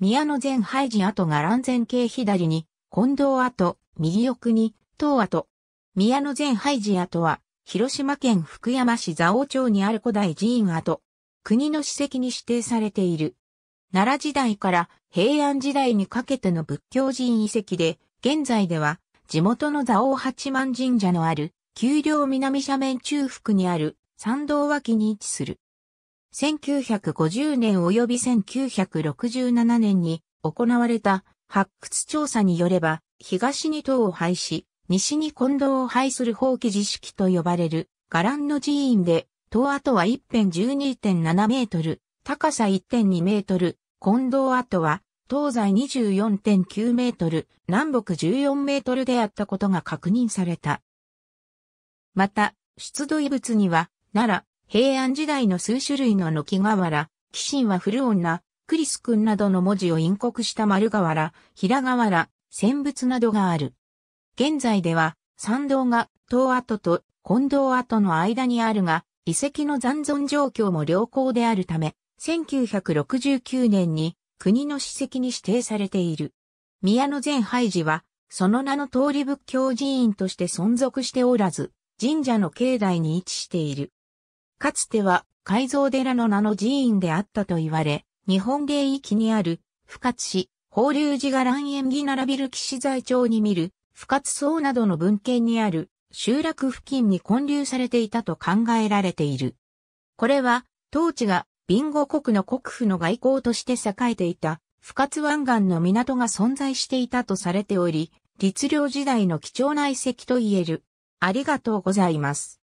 宮野前廃寺跡が乱前系左に、近藤跡、右奥に、東跡。宮野前廃寺跡は、広島県福山市蔵王町にある古代寺院跡。国の史跡に指定されている。奈良時代から平安時代にかけての仏教寺院遺跡で、現在では地元の蔵王八幡神社のある、丘陵南斜面中腹にある参道脇に位置する。1950年及び1967年に行われた発掘調査によれば、東に塔を廃し、西に近藤を廃する放棄自式と呼ばれる、伽藍の寺院で、塔跡は一辺12.7メートル、高さ1.2メートル、近藤跡は、東西24.9メートル、南北14メートルであったことが確認された。また、出土遺物には、奈良、平安時代の数種類の軒瓦、鬼神は古女、クリス君などの文字を陰刻した丸瓦、平瓦、戦仏などがある。現在では、参道が東跡と近道跡の間にあるが、遺跡の残存状況も良好であるため、1969年に国の史跡に指定されている。宮野前廃寺は、その名の通り仏教寺院として存続しておらず、神社の境内に位置している。かつては改造寺の名の寺院であったと言われ、日本芸域にある、深津市、法隆寺が乱縁儀並びる騎士財帳に見る、深津層などの文献にある、集落付近に建立されていたと考えられている。これは、当地が、ビンゴ国の国府の外交として栄えていた、深津湾岸の港が存在していたとされており、律令時代の貴重な遺跡と言える。ありがとうございます。